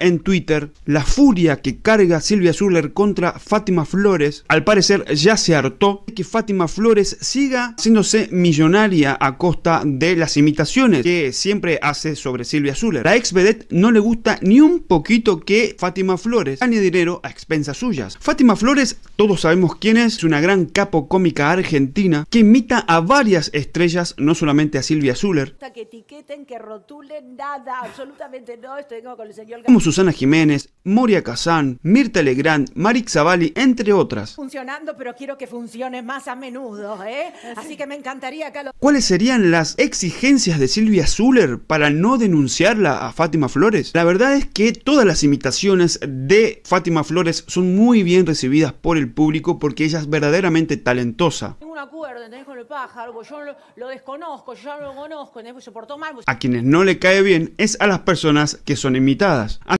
en Twitter la furia que carga Silvia Zuller contra Fátima Flores. Al parecer ya se hartó que Fátima Flores siga haciéndose millonaria a costa de las imitaciones que siempre hace sobre Silvia Zuller. La ex vedette no le gusta ni un poquito que Fátima Flores gane dinero a expensas suyas. Fátima Flores, todos sabemos quién es, es una gran capo cómica argentina que imita a varias estrellas, no solamente a Silvia Zuller. Que etiqueten, que rotulen nada, absolutamente no, estoy con el señor Susana Jiménez, Moria Kazán, Mirta Legrand, Marik Zavalli, entre otras. ¿Cuáles serían las exigencias de Silvia Zuller para no denunciarla a Fátima Flores? La verdad es que todas las imitaciones de Fátima Flores son muy bien recibidas por el público porque ella es verdaderamente talentosa acuerdo, ¿entendés? Con el pájaro, yo lo, lo desconozco, yo ya lo conozco, ¿entendés? se portó mal. Pues... A quienes no le cae bien es a las personas que son imitadas.